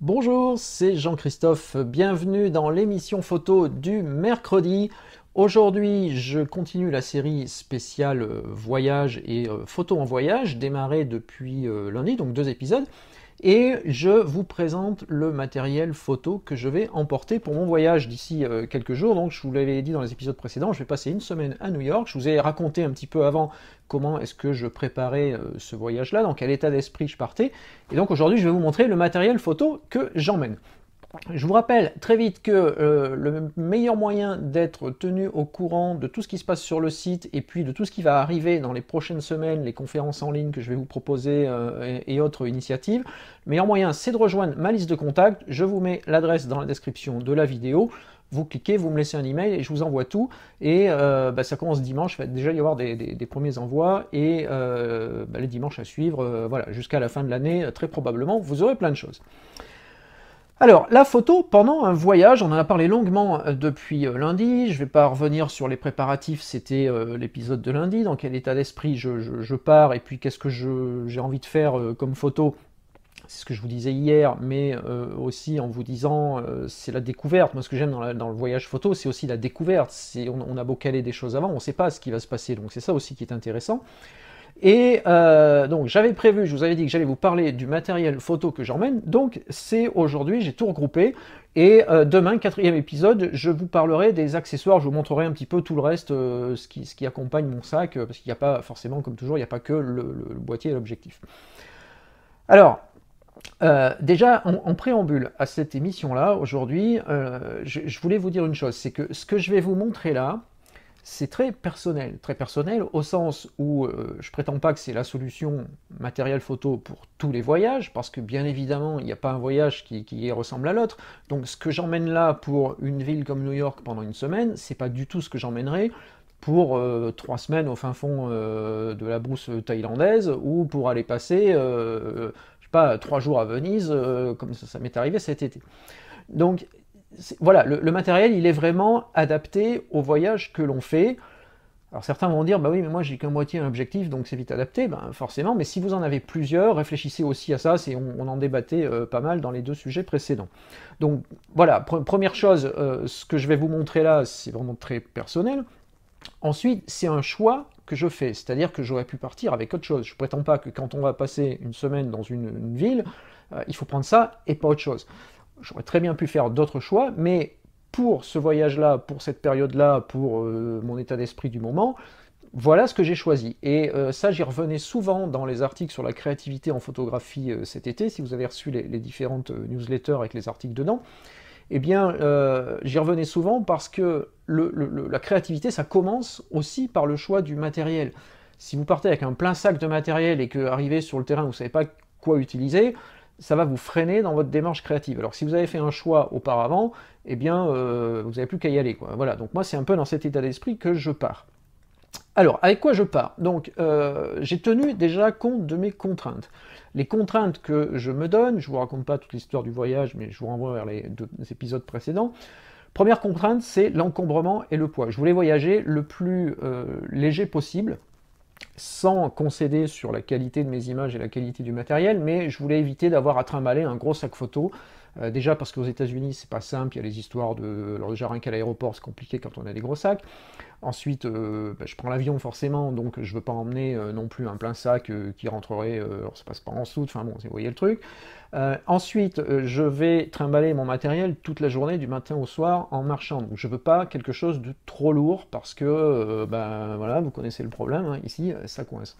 Bonjour, c'est Jean-Christophe, bienvenue dans l'émission photo du mercredi. Aujourd'hui, je continue la série spéciale euh, voyage et euh, photo en voyage, démarrée depuis euh, lundi, donc deux épisodes et je vous présente le matériel photo que je vais emporter pour mon voyage d'ici euh, quelques jours. Donc je vous l'avais dit dans les épisodes précédents, je vais passer une semaine à New York. Je vous ai raconté un petit peu avant comment est-ce que je préparais euh, ce voyage-là, dans quel état d'esprit je partais. Et donc aujourd'hui, je vais vous montrer le matériel photo que j'emmène. Je vous rappelle très vite que euh, le meilleur moyen d'être tenu au courant de tout ce qui se passe sur le site et puis de tout ce qui va arriver dans les prochaines semaines, les conférences en ligne que je vais vous proposer euh, et, autres initiatives, le meilleur moyen c'est de rejoindre ma liste de contacts. Je vous mets l'adresse dans la description de la vidéo. Vous cliquez, vous me laissez un email et je vous envoie tout. Et euh, bah, ça commence dimanche, il va déjà y avoir des, premiers envois et bah, les dimanches à suivre, voilà, jusqu'à la fin de l'année, très probablement, vous aurez plein de choses. Alors, la photo pendant un voyage, on en a parlé longuement euh, depuis euh, lundi, je ne vais pas revenir sur les préparatifs, c'était euh, l'épisode de lundi, dans quel état d'esprit je, pars et puis qu'est-ce que j'ai envie de faire comme photo. C'est ce que je vous disais hier, mais aussi en vous disant, c'est la découverte. Moi, ce que j'aime dans, le voyage photo, c'est aussi la découverte. on, a beau caler des choses avant, on ne sait pas ce qui va se passer, donc c'est ça aussi qui est intéressant. Et euh, donc j'avais prévu, je vous avais dit que j'allais vous parler du matériel photo que j'emmène. Donc c'est aujourd'hui, j'ai tout regroupé. Et euh, demain, quatrième épisode, je vous parlerai des accessoires. Je vous montrerai un petit peu tout le reste, euh, ce, qui, ce, qui, accompagne mon sac. parce qu'il n'y a pas forcément, comme toujours, il n'y a pas que le, boîtier et l'objectif. Alors, déjà, en, préambule à cette émission-là, aujourd'hui, je, voulais vous dire une chose, c'est que ce que je vais vous montrer là, c'est très personnel, très personnel au sens où euh, je prétends pas que c'est la solution matériel photo pour tous les voyages, parce que bien évidemment il n'y a pas un voyage qui, ressemble à l'autre. Donc ce que j'emmène là pour une ville comme New York pendant une semaine, c'est pas du tout ce que j'emmènerai pour euh, trois semaines au fin fond euh, de la brousse thaïlandaise ou pour aller passer, je sais pas, trois jours à Venise, comme ça, ça m'est arrivé cet été. Donc voilà, le, matériel, il est vraiment adapté au voyage que l'on fait. Alors certains vont dire, bah oui, mais moi j'ai qu'un moitié un objectif, donc c'est vite adapté, ben, forcément, mais si vous en avez plusieurs, réfléchissez aussi à ça, on, on en débattait euh, pas mal dans les deux sujets précédents. Donc voilà, première chose, euh, ce que je vais vous montrer là, c'est vraiment très personnel. Ensuite, c'est un choix que je fais, c'est-à-dire que j'aurais pu partir avec autre chose. Je prétends pas que quand on va passer une semaine dans une, ville, euh, il faut prendre ça et pas autre chose. J'aurais très bien pu faire d'autres choix, mais pour ce voyage-là, pour cette période-là, pour euh, mon état d'esprit du moment, voilà ce que j'ai choisi. Et euh, ça, j'y revenais souvent dans les articles sur la créativité en photographie euh, cet été, si vous avez reçu les, différentes newsletters avec les articles dedans. Eh bien, j'y revenais souvent parce que la créativité, ça commence aussi par le choix du matériel. Si vous partez avec un plein sac de matériel et que arrivez sur le terrain, vous ne savez pas quoi utiliser, ça va vous freiner dans votre démarche créative. Alors si vous avez fait un choix auparavant, eh bien, euh, vous n'avez plus qu'à y aller. Voilà, donc moi, c'est un peu dans cet état d'esprit que je pars. Alors, avec quoi je pars Donc, euh, j'ai tenu déjà compte de mes contraintes. Les contraintes que je me donne, je ne vous raconte pas toute l'histoire du voyage, mais je vous renvoie vers les, deux, épisodes précédents. Première contrainte, c'est l'encombrement et le poids. Je voulais voyager le plus euh, léger possible sans concéder sur la qualité de mes images et la qualité du matériel, mais je voulais éviter d'avoir à trimballer un gros sac photo. Euh, déjà parce qu'aux États-Unis, c'est pas simple, il y a les histoires de. Alors, déjà, rien qu'à l'aéroport, c'est compliqué quand on a des gros sacs. Ensuite, euh, bah, je prends l'avion forcément, donc je veux pas emmener euh, non plus un plein sac euh, qui rentrerait, ça passe pas en soute, enfin bon, vous voyez le truc. ensuite, je vais trimballer mon matériel toute la journée, du matin au soir, en marchant. Donc je veux pas quelque chose de trop lourd parce que, ben voilà, vous connaissez le problème, hein, ici, ça coince.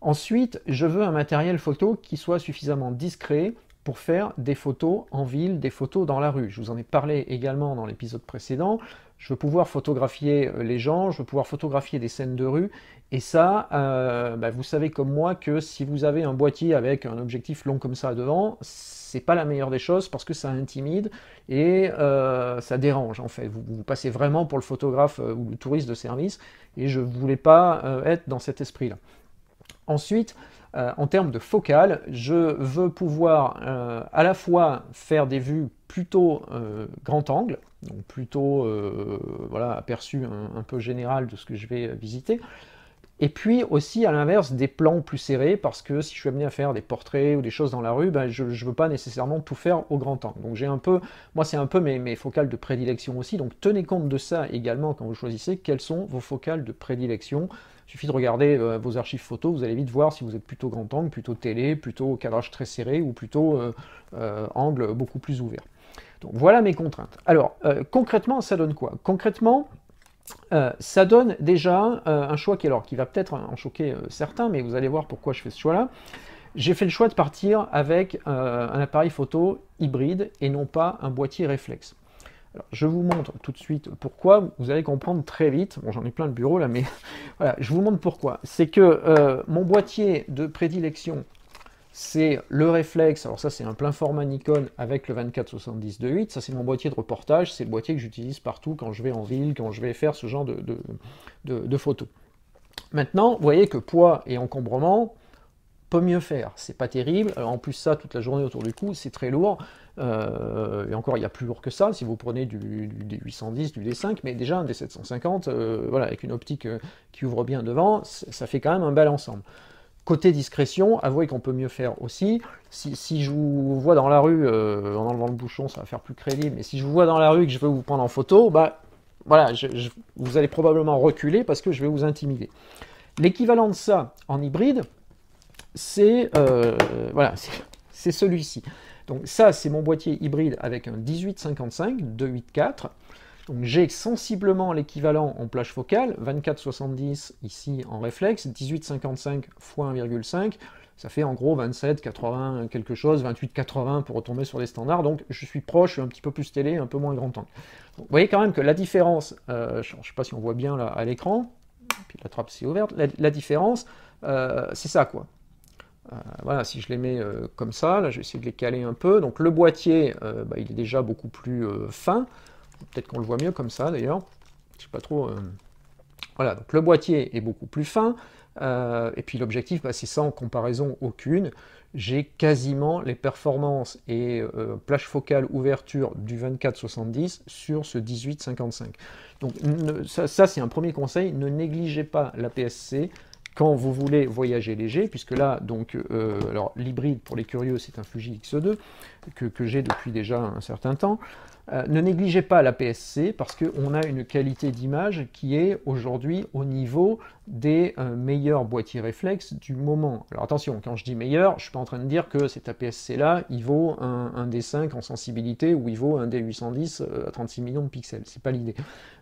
Ensuite, je veux un matériel photo qui soit suffisamment discret pour faire des photos en ville, des photos dans la rue. Je vous en ai parlé également dans l'épisode précédent je veux pouvoir photographier euh, les gens, je veux pouvoir photographier des scènes de rue. Et ça, euh, bah, vous savez comme moi que si vous avez un boîtier avec un objectif long comme ça devant, c'est pas la meilleure des choses parce que ça intimide et euh, ça dérange en fait. Vous, passez vraiment pour le photographe ou le touriste de service et je voulais pas être dans cet esprit-là. Ensuite, euh, en termes de focale, je veux pouvoir euh, à la fois faire des vues plutôt euh, grand angle, donc plutôt voilà, aperçu un, peu général de ce que je vais visiter, et puis aussi, à l'inverse, des plans plus serrés, parce que si je suis amené à faire des portraits ou des choses dans la rue, ben, je ne veux pas nécessairement tout faire au grand angle. Donc j'ai un peu, moi c'est un peu mes, mes, focales de prédilection aussi, donc tenez compte de ça également quand vous choisissez quelles sont vos focales de prédilection. Il suffit de regarder euh, vos archives photos, vous allez vite voir si vous êtes plutôt grand angle, plutôt télé, plutôt cadrage très serré ou plutôt euh, euh, angle beaucoup plus ouvert. Donc voilà mes contraintes. Alors concrètement, ça donne quoi Concrètement, euh, ça donne déjà euh, un choix qui, alors, qui va peut-être en choquer euh, certains, mais vous allez voir pourquoi je fais ce choix-là. J'ai fait le choix de partir avec un appareil photo hybride et non pas un boîtier réflexe. je vous montre tout de suite pourquoi, vous allez comprendre très vite, bon j'en ai plein de bureau là, mais voilà, je vous montre pourquoi. C'est que mon boîtier de prédilection c'est le réflexe, alors ça c'est un plein format Nikon avec le 24-70 ça c'est mon boîtier de reportage, c'est le boîtier que j'utilise partout quand je vais en ville, quand je vais faire ce genre de, photos. Maintenant, vous voyez que poids et encombrement, peut mieux faire, c'est pas terrible, euh, en plus ça toute la journée autour du cou, c'est très lourd, euh, et encore il y a plus lourd que ça si vous prenez du, D810, du D5, mais déjà un D750, euh, voilà, avec une optique qui ouvre bien devant, ça fait quand même un bel ensemble. Côté discrétion, avouez qu'on peut mieux faire aussi. Si, je vous vois dans la rue, euh, en enlevant le bouchon, ça va faire plus crédible, mais si je vous vois dans la rue et que je veux vous prendre en photo, bah voilà, vous allez probablement reculer parce que je vais vous intimider. L'équivalent de ça en hybride, c'est euh, voilà, c'est celui-ci. Donc ça, c'est mon boîtier hybride avec un 1855 284 donc j'ai sensiblement l'équivalent en plage focale, 24-70 ici en réflexe, 18,55 x 1,5, ça fait en gros 27-80 quelque chose, 28-80 pour retomber sur les standards, donc je suis proche, je suis un petit peu plus télé, un peu moins grand angle. vous voyez quand même que la différence, euh, je ne sais pas si on voit bien là à l'écran, puis la trappe s'est ouverte, la, différence, euh, c'est ça quoi. Euh, voilà, si je les mets comme ça, là je vais essayer de les caler un peu, donc le boîtier, bah, il est déjà beaucoup plus fin, Peut-être qu'on le voit mieux comme ça d'ailleurs. Je sais pas trop. Euh. Voilà, donc le boîtier est beaucoup plus fin. Euh, et puis l'objectif, bah, c'est sans comparaison aucune. J'ai quasiment les performances et euh, plage focale ouverture du 24-70 sur ce 18-55. Donc ça c'est un premier conseil, ne négligez pas la PSC quand vous voulez voyager léger, puisque là, donc, euh, alors l'hybride pour les curieux, c'est un Fuji X2 que, que j'ai depuis déjà un certain temps. Euh, ne négligez pas la PSC parce qu'on a une qualité d'image qui est aujourd'hui au niveau des euh, meilleurs boîtiers réflexes du moment. Alors attention, quand je dis meilleur, je ne suis pas en train de dire que cet APS-C là, il vaut un, un, D5 en sensibilité ou il vaut un D810 à 36 millions de pixels. C'est pas l'idée.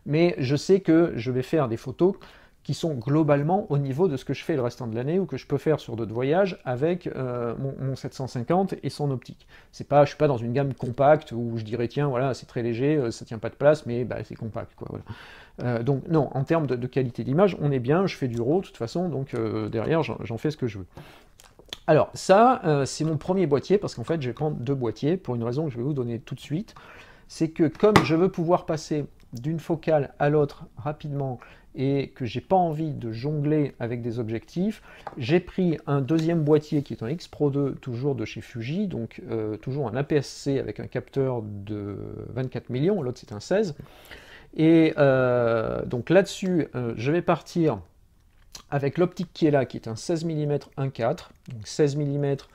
Mais je sais que je vais faire des photos qui sont globalement au niveau de ce que je fais le restant de l'année ou que je peux faire sur d'autres voyages avec euh, mon, 750 et son optique. C'est pas, je suis pas dans une gamme compacte où je dirais tiens voilà c'est très léger, euh, ça tient pas de place mais bah, c'est compact euh, donc non, en termes de, qualité d'image, on est bien, je fais du RAW de toute façon, donc derrière j'en fais ce que je veux. Alors ça, c'est mon premier boîtier, parce qu'en fait je vais prendre deux boîtiers, pour une raison que je vais vous donner tout de suite, c'est que comme je veux pouvoir passer d'une focale à l'autre rapidement et que j'ai pas envie de jongler avec des objectifs, j'ai pris un deuxième boîtier qui est un X-Pro 2, toujours de chez Fuji, donc euh, toujours un APS-C avec un capteur de 24 millions, l'autre c'est un 16. Et euh, donc là-dessus, euh, je vais partir avec l'optique qui est là, qui est un 16 mm 1.4, donc 16 mm x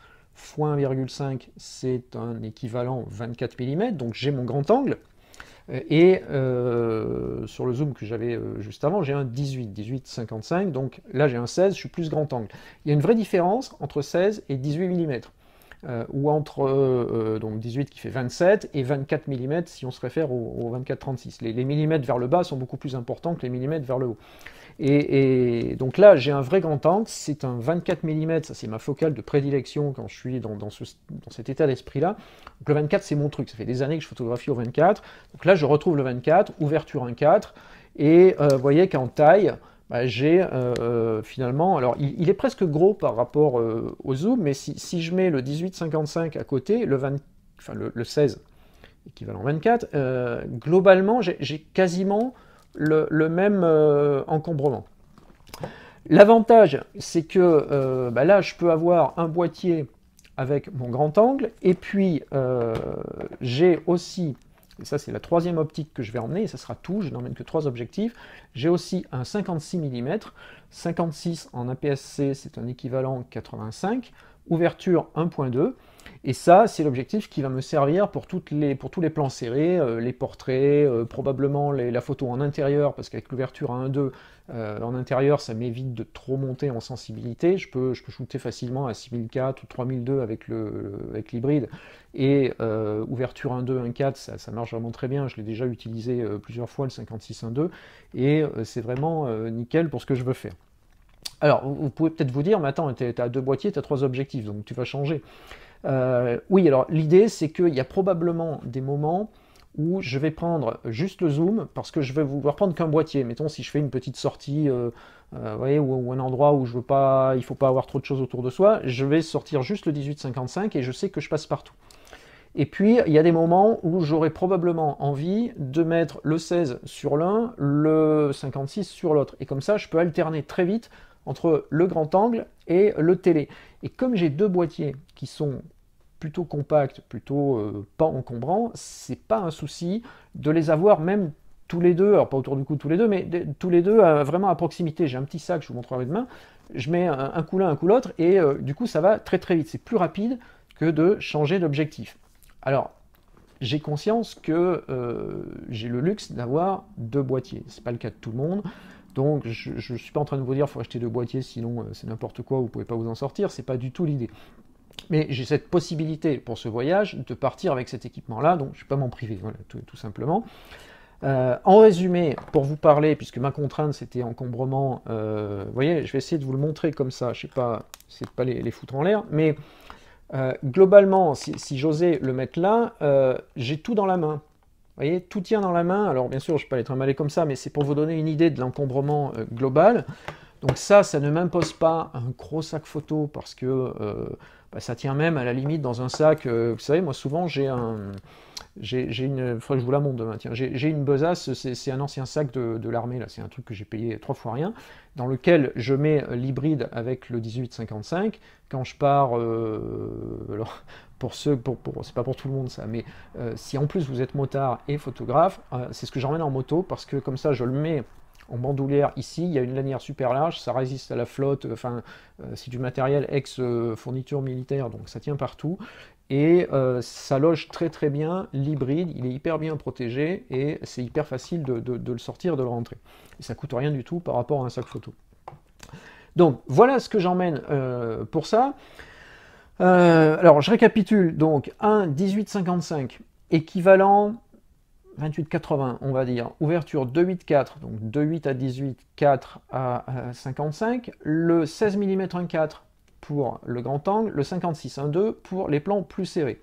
1,5, c'est un équivalent 24 mm, donc j'ai mon grand angle. Euh, et euh, sur le zoom que j'avais euh, juste avant, j'ai un 18, 18, 55, donc là j'ai un 16, je suis plus grand angle. Il y a une vraie différence entre 16 et 18 mm. Euh, ou entre euh, euh, donc 18 qui fait 27 et 24 mm si on se réfère au, 24-36. Les, les, millimètres vers le bas sont beaucoup plus importants que les millimètres vers le haut. Et, donc là, j'ai un vrai grand angle, c'est un 24 mm, ça c'est ma focale de prédilection quand je suis dans, cet état d'esprit-là. le 24 c'est mon truc, ça fait des années que je photographie au 24. Donc là, je retrouve le 24, ouverture 1.4, et vous voyez qu'en taille, bah, j'ai euh, euh, finalement, alors il, est presque gros par rapport euh, au zoom, mais si, je mets le 18-55 à côté, le, le, 16 équivalent 24, globalement j'ai quasiment le, même encombrement. L'avantage, c'est que bah, là, je peux avoir un boîtier avec mon grand angle, et puis j'ai aussi et ça, c'est la troisième optique que je vais emmener, et ça sera tout, je n'emmène que trois objectifs. J'ai aussi un 56 mm, 56 en APS-C, c'est un équivalent 85, ouverture 1.2, et ça, c'est l'objectif qui va me servir pour, toutes les, pour tous les plans serrés, euh, les portraits, euh, probablement la photo en intérieur, parce qu'avec l'ouverture à 1.2, euh, en intérieur, ça m'évite de trop monter en sensibilité. Je peux, je peux shooter facilement à 6004 ou 3002 avec l'hybride. Et ouverture 1.2, 1.4, ça, ça marche vraiment très bien. Je l'ai déjà utilisé plusieurs fois, le 56mm 56.1.2. Et c'est vraiment nickel pour ce que je veux faire. Alors, vous pouvez peut-être vous dire, mais attends, tu as deux boîtiers, tu as trois objectifs, donc tu vas changer. Euh, oui, alors l'idée, c'est qu'il y a probablement des moments où je vais prendre juste le zoom parce que je vais vouloir prendre qu'un boîtier. Mettons si je fais une petite sortie, euh, euh, ou, un endroit où je veux pas, il faut pas avoir trop de choses autour de soi, je vais sortir juste le 18-55 et je sais que je passe partout. Et puis il y a des moments où j'aurais probablement envie de mettre le 16 sur l'un, le 56 sur l'autre, et comme ça je peux alterner très vite entre le grand angle et le télé. Et comme j'ai deux boîtiers qui sont plutôt compacts, plutôt euh, pas encombrants, c'est pas un souci de les avoir même tous les deux, alors pas autour du cou tous les deux, mais tous les deux euh, vraiment à proximité. J'ai un petit sac, je vous montrerai demain, je mets un, coup l'un, un coup l'autre, et euh, du coup ça va très très vite. C'est plus rapide que de changer d'objectif. Alors, j'ai conscience que euh, j'ai le luxe d'avoir deux boîtiers. C'est pas le cas de tout le monde. Donc je ne suis pas en train de vous dire faut acheter deux boîtiers, sinon euh, c'est n'importe quoi, vous pouvez pas vous en sortir, c'est pas du tout l'idée. Mais j'ai cette possibilité pour ce voyage de partir avec cet équipement-là, donc je ne vais pas m'en priver, voilà, tout, simplement. Euh, en résumé, pour vous parler, puisque ma contrainte c'était encombrement, vous voyez, je vais essayer de vous le montrer comme ça, je sais pas, c'est pas les, les foutre en l'air, mais euh, globalement, si, j'osais le mettre là, euh, j'ai tout dans la main. Vous voyez, tout tient dans la main. Alors bien sûr, je ne peux pas les trimballer comme ça, mais c'est pour vous donner une idée de l'encombrement euh, global. Donc ça, ça ne m'impose pas un gros sac photo parce que euh, bah, ça tient même à la limite dans un sac. Euh, vous savez, moi souvent j'ai un, j'ai une, faudrait que je vous la montre demain. Tiens, j'ai une besace, c'est un ancien sac de, l'armée là, c'est un truc que j'ai payé trois fois rien, dans lequel je mets l'hybride avec le 1855 quand je pars. Euh, alors, pour ceux, pour, c'est pas pour tout le monde ça, mais si en plus vous êtes motard et photographe, c'est ce que j'emmène en moto parce que comme ça je le mets en bandoulière ici, il y a une lanière super large, ça résiste à la flotte, euh, enfin c'est euh, du matériel ex-fourniture euh, militaire, donc ça tient partout. Et ça loge très très bien l'hybride, il est hyper bien protégé et c'est hyper facile de, le sortir, de le rentrer. Et ça coûte rien du tout par rapport à un sac photo. Donc voilà ce que j'emmène pour ça. alors je récapitule donc un 1855 équivalent 28 28,80, on va dire. Ouverture 2.8-4, donc 2,8 à 18, 4 à 55. Euh, le 16 mm 1,4 pour le grand angle, le 56 1,2 pour les plans plus serrés.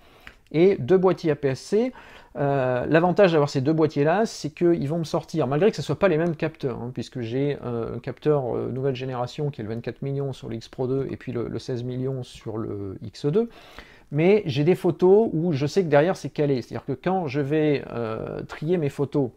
Et deux boîtiers APS-C. Euh, l'avantage d'avoir ces deux boîtiers-là, c'est qu'ils vont me sortir, malgré que ce ne soient pas les mêmes capteurs, hein, puisque j'ai euh, un capteur nouvelle génération qui est le 24 millions sur lx Pro 2 et puis le, le 16 millions sur le X2 mais j'ai des photos où je sais que derrière c'est calé. C'est-à-dire que quand je vais euh, trier mes photos,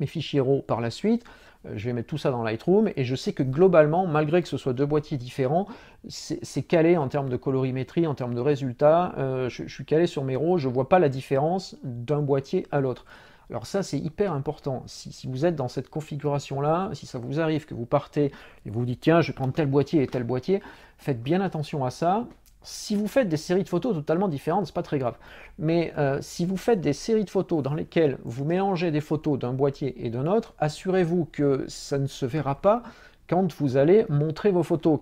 mes fichiers RAW par la suite, euh, je vais mettre tout ça dans Lightroom et je sais que globalement, malgré que ce soit deux boîtiers différents, c'est calé en termes de colorimétrie, en termes de résultats. Euh, je, suis calé sur mes RAW, je ne vois pas la différence d'un boîtier à l'autre. Alors ça, c'est hyper important. Si, si, vous êtes dans cette configuration-là, si ça vous arrive que vous partez et vous vous dites, tiens, je vais prendre tel boîtier et tel boîtier, faites bien attention à ça. Si vous faites des séries de photos totalement différentes, c'est pas très grave. Mais euh, si vous faites des séries de photos dans lesquelles vous mélangez des photos d'un boîtier et d'un autre, assurez-vous que ça ne se verra pas quand vous allez montrer vos photos.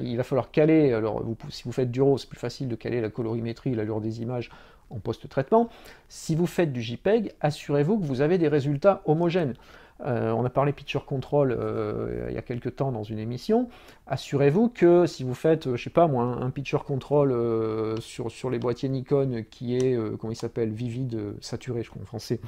Il va falloir caler, alors si vous faites du RAW, c'est plus facile de caler la colorimétrie, l'allure des images en post-traitement. Si vous faites du JPEG, assurez-vous que vous avez des résultats homogènes. Euh, on a parlé picture control euh, il y a quelques temps dans une émission. Assurez-vous que si vous faites, euh, je sais pas moi, un, picture control sur, sur, les boîtiers Nikon qui est, comment il s'appelle, vivide, saturé, je crois en français.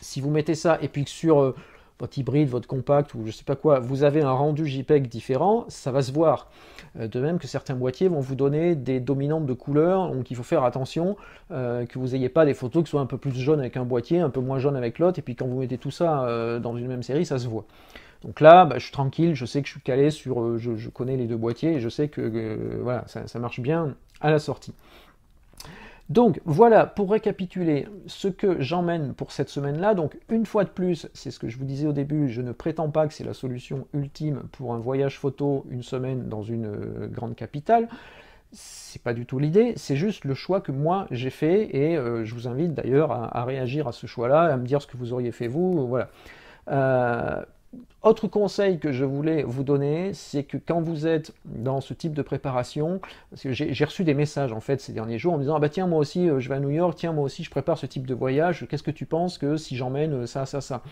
Si vous mettez ça et puis que sur votre hybride, votre compact ou je ne sais pas quoi, vous avez un rendu JPEG différent, ça va se voir. Euh, de même que certains boîtiers vont vous donner des dominantes de couleurs, donc il faut faire attention euh, que vous n'ayez pas des photos qui soient un peu plus jaunes avec un boîtier, un peu moins jaunes avec l'autre, et puis quand vous mettez tout ça euh, dans une même série, ça se voit. Donc là, bah, je suis tranquille, je sais que je suis calé sur, je, connais les deux boîtiers, et je sais que voilà, ça marche bien à la sortie. Donc voilà, pour récapituler ce que j'emmène pour cette semaine-là, donc une fois de plus, c'est ce que je vous disais au début, je ne prétends pas que c'est la solution ultime pour un voyage photo une semaine dans une euh, grande capitale. C'est pas du tout l'idée, c'est juste le choix que moi j'ai fait et euh, je vous invite d'ailleurs à, réagir à ce choix-là, à me dire ce que vous auriez fait vous, voilà. Euh, autre conseil que je voulais vous donner, c'est que quand vous êtes dans ce type de préparation, j'ai reçu des messages en fait ces derniers jours en me disant ah bah tiens moi aussi euh, je vais à New York, tiens moi aussi je prépare ce type de voyage, qu'est-ce que tu penses que si j'emmène euh, ça ça ça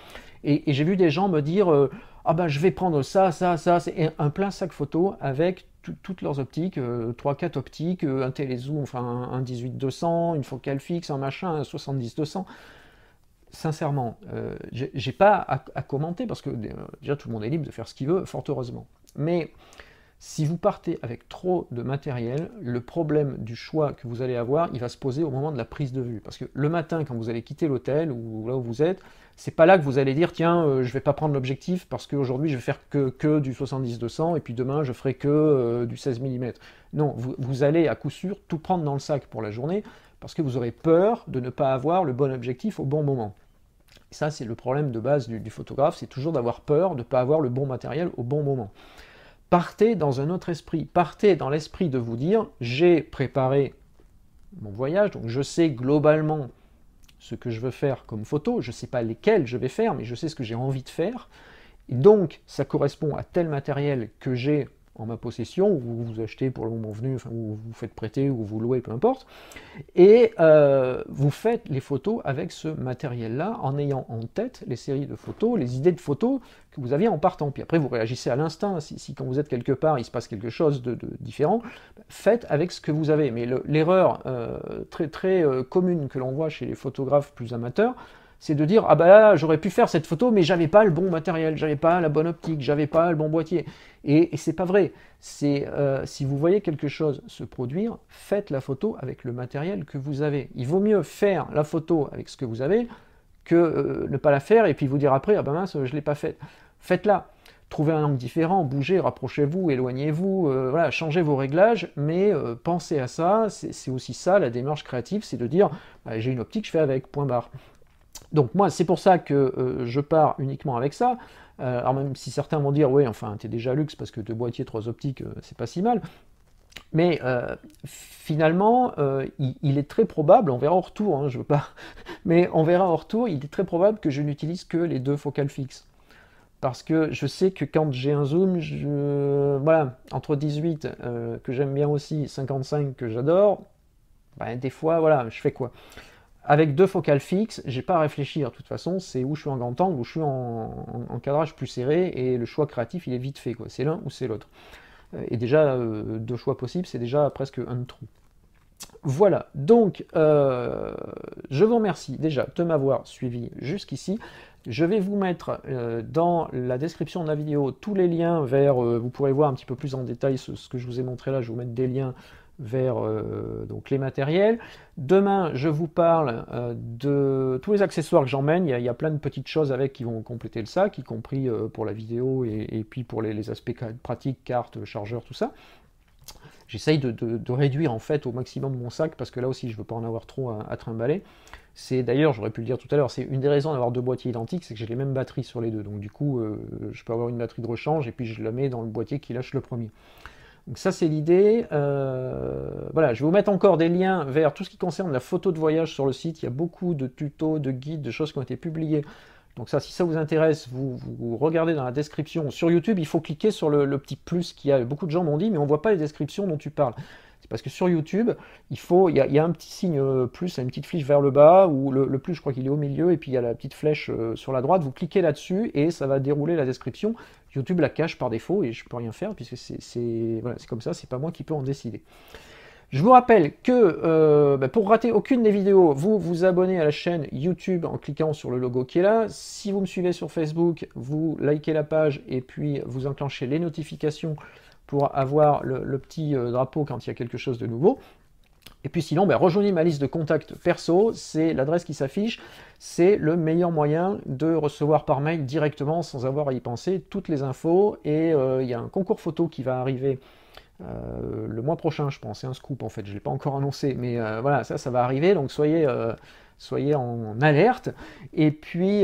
Et, j'ai vu des gens me dire euh, ah bah je vais prendre ça ça ça, c'est un plein sac photo avec toutes leurs optiques, 3-4 optiques, un télézoom, enfin un, un 18-200, une focale fixe, un machin, un 70-200 sincèrement, euh, je j'ai pas à, commenter parce que euh, déjà tout le monde est libre de faire ce qu'il veut, fort heureusement. Mais si vous partez avec trop de matériel, le problème du choix que vous allez avoir, il va se poser au moment de la prise de vue. Parce que le matin, quand vous allez quitter l'hôtel ou là où vous êtes, c'est pas là que vous allez dire tiens, je euh, je vais pas prendre l'objectif parce qu'aujourd'hui je vais faire que, que du 70-200 et puis demain je ferai que du 16 mm. Non, vous, vous allez à coup sûr tout prendre dans le sac pour la journée parce que vous aurez peur de ne pas avoir le bon objectif au bon moment ça, c'est le problème de base du, photographe, c'est toujours d'avoir peur de ne pas avoir le bon matériel au bon moment. Partez dans un autre esprit, partez dans l'esprit de vous dire, j'ai préparé mon voyage, donc je sais globalement ce que je veux faire comme photo, je ne sais pas lesquelles je vais faire, mais je sais ce que j'ai envie de faire. Et donc, ça correspond à tel matériel que j'ai en ma possession, ou vous achetez pour le moment venu, ou vous faites prêter, ou vous louez, peu importe, et euh, vous faites les photos avec ce matériel-là, en ayant en tête les séries de photos, les idées de photos que vous aviez en partant. Puis après, vous réagissez à l'instinct, si, quand vous êtes quelque part, il se passe quelque chose de, différent, faites avec ce que vous avez. Mais l'erreur euh, très, très euh, commune que l'on voit chez les photographes plus amateurs, c'est de dire ah bah là j'aurais pu faire cette photo mais j'avais pas le bon matériel, j'avais pas la bonne optique, j'avais pas le bon boîtier. Et, c'est pas vrai. C'est euh, si vous voyez quelque chose se produire, faites la photo avec le matériel que vous avez. Il vaut mieux faire la photo avec ce que vous avez que euh, ne pas la faire et puis vous dire après ah ben mince je l'ai pas faite. Faites-la. Trouvez un angle différent, bougez, rapprochez-vous, éloignez-vous, euh, voilà, changez vos réglages, mais pensez à ça. C'est aussi ça la démarche créative, c'est de dire bah, j'ai une optique, je fais avec. Point barre. Donc moi, c'est pour ça que euh, je pars uniquement avec ça. Euh, alors même si certains vont dire, oui, enfin, t'es déjà luxe parce que deux boîtiers, trois optiques, euh, c'est pas si mal. Mais finalement, il, est très probable, on verra en retour, hein, je veux pas, mais on verra en retour, il est très probable que je n'utilise que les deux focales fixes. Parce que je sais que quand j'ai un zoom, voilà, entre 18 que j'aime bien aussi, 55 que j'adore, ben, des fois, voilà, je fais quoi avec deux focales fixes, j'ai pas à réfléchir. De toute façon, c'est où je suis en grand angle, où je suis en, cadrage plus serré, et le choix créatif, il est vite fait. C'est l'un ou c'est l'autre. Euh, et déjà, euh, deux choix possibles, c'est déjà presque un trou. Voilà, donc euh, je vous remercie déjà de m'avoir suivi jusqu'ici. Je vais vous mettre dans la description de la vidéo tous les liens vers, vous pourrez voir un petit peu plus en détail ce, ce que je vous ai montré là, je vais vous mettre des liens vers euh, donc les matériels. Demain, je vous parle euh, de tous les accessoires que j'emmène. Il, y a plein de petites choses avec qui vont compléter le sac, y compris euh, pour la vidéo et, puis pour les, aspects pratiques, cartes, chargeur, tout ça. J'essaye de, réduire en fait au maximum mon sac parce que là aussi je ne veux pas en avoir trop à, à trimballer. C'est d'ailleurs, j'aurais pu le dire tout à l'heure, c'est une des raisons d'avoir deux boîtiers identiques, c'est que j'ai les mêmes batteries sur les deux. Donc du coup, je peux avoir une batterie de rechange et puis je la mets dans le boîtier qui lâche le premier. Donc ça, c'est l'idée. Euh, voilà, je vais vous mettre encore des liens vers tout ce qui concerne la photo de voyage sur le site. Il y a beaucoup de tutos, de guides, de choses qui ont été publiées. Donc ça, si ça vous intéresse, vous, regardez dans la description. Sur YouTube, il faut cliquer sur le, le petit plus qu'il y a. Beaucoup de gens m'ont dit, mais on ne voit pas les descriptions dont tu parles. Parce que sur YouTube, il faut, il y, a, un petit signe euh, plus, une petite flèche vers le bas, ou le, plus, je crois qu'il est au milieu, et puis il y a la petite flèche euh, sur la droite. Vous cliquez là-dessus et ça va dérouler la description. YouTube la cache par défaut et je ne peux rien faire puisque c'est comme ça, c'est pas moi qui peux en décider. Je vous rappelle que euh, bah, pour rater aucune des vidéos, vous vous abonnez à la chaîne YouTube en cliquant sur le logo qui est là. Si vous me suivez sur Facebook, vous likez la page et puis vous enclenchez les notifications pour avoir le, petit euh, drapeau quand il y a quelque chose de nouveau. Et puis sinon, bah, rejoignez ma liste de contacts perso, c'est l'adresse qui s'affiche, c'est le meilleur moyen de recevoir par mail directement sans avoir à y penser toutes les infos. Et euh, il y a un concours photo qui va arriver euh, le mois prochain, je pense. C'est un scoop en fait, je ne l'ai pas encore annoncé, mais euh, voilà, ça, ça va arriver, donc soyez, euh, soyez en alerte. Et puis,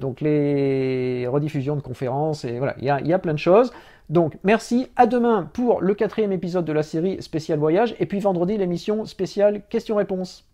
donc les rediffusions de conférences, et voilà, il y a, y a, plein de choses. Donc, merci, à demain pour le quatrième épisode de la série spécial voyage, et puis vendredi, l'émission spéciale questions-réponses.